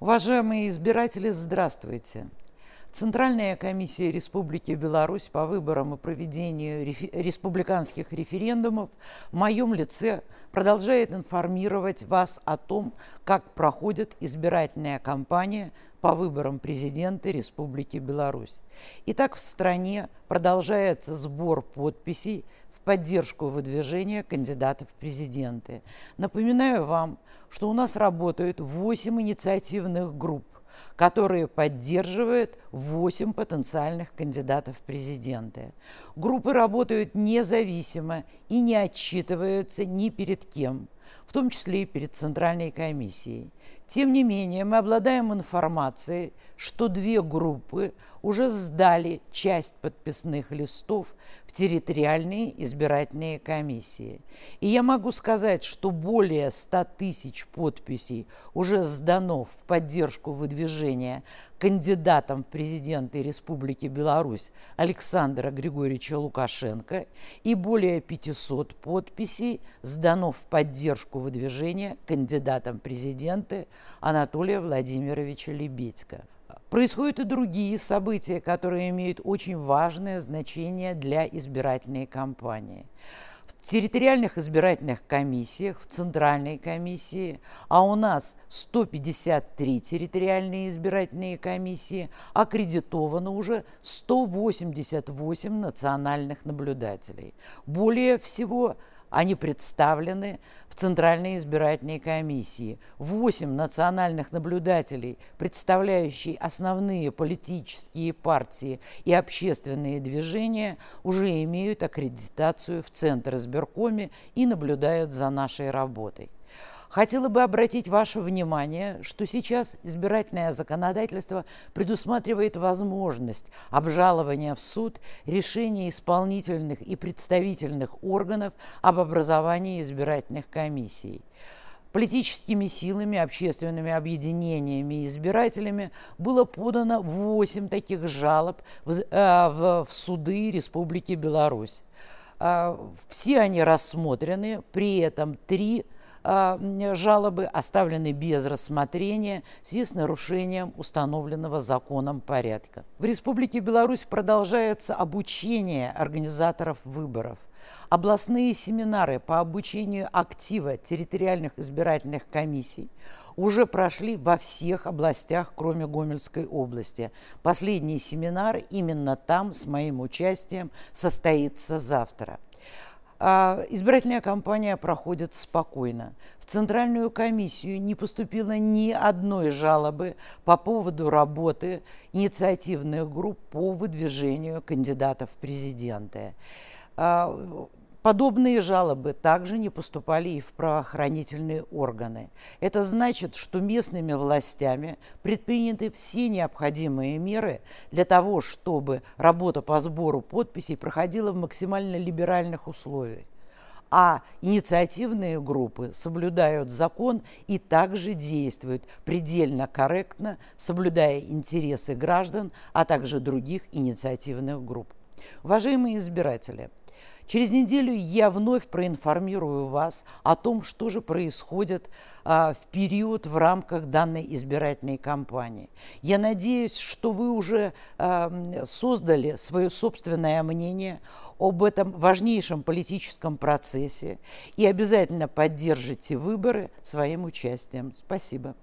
Уважаемые избиратели, здравствуйте! Центральная комиссия Республики Беларусь по выборам и проведению республиканских референдумов в моем лице продолжает информировать вас о том, как проходит избирательная кампания по выборам президента Республики Беларусь. Итак, в стране продолжается сбор подписей в поддержку выдвижения кандидатов в президенты. Напоминаю вам, что у нас работают 8 инициативных групп, которые поддерживают 8 потенциальных кандидатов в президенты. Группы работают независимо и не отчитываются ни перед кем, в том числе и перед Центральной комиссией. Тем не менее, мы обладаем информацией, что две группы уже сдали часть подписных листов в территориальные избирательные комиссии. И я могу сказать, что более 100 тысяч подписей уже сдано в поддержку выдвижения кандидатом в президенты Республики Беларусь Александра Григорьевича Лукашенко и более 500 подписей сдано в поддержку выдвижения кандидатом в президенты. Федерации Анатолия Владимировича Лебедька. Происходят и другие события, которые имеют очень важное значение для избирательной кампании. В территориальных избирательных комиссиях, в Центральной комиссии, а у нас 153 территориальные избирательные комиссии, аккредитовано уже 188 национальных наблюдателей. Более всего они представлены в Центральной избирательной комиссии. Восемь национальных наблюдателей, представляющие основные политические партии и общественные движения, уже имеют аккредитацию в Центр избиркоме и наблюдают за нашей работой. Хотела бы обратить ваше внимание, что сейчас избирательное законодательство предусматривает возможность обжалования в суд решения исполнительных и представительных органов об образовании избирательных комиссий политическими силами, общественными объединениями и избирателями было подано 8 таких жалоб в, э, в, в суды Республики Беларусь. А, все они рассмотрены, при этом три а, жалобы оставлены без рассмотрения в связи с нарушением установленного законом порядка. В Республике Беларусь продолжается обучение организаторов выборов. Областные семинары по обучению актива территориальных избирательных комиссий уже прошли во всех областях, кроме Гомельской области. Последний семинар именно там с моим участием состоится завтра. А, избирательная кампания проходит спокойно. В Центральную комиссию не поступило ни одной жалобы по поводу работы инициативных групп по выдвижению кандидатов в президенты. А, Подобные жалобы также не поступали и в правоохранительные органы. Это значит, что местными властями предприняты все необходимые меры для того, чтобы работа по сбору подписей проходила в максимально либеральных условиях. А инициативные группы соблюдают закон и также действуют предельно корректно, соблюдая интересы граждан, а также других инициативных групп. Уважаемые избиратели, Через неделю я вновь проинформирую вас о том, что же происходит а, в период в рамках данной избирательной кампании. Я надеюсь, что вы уже а, создали свое собственное мнение об этом важнейшем политическом процессе и обязательно поддержите выборы своим участием. Спасибо.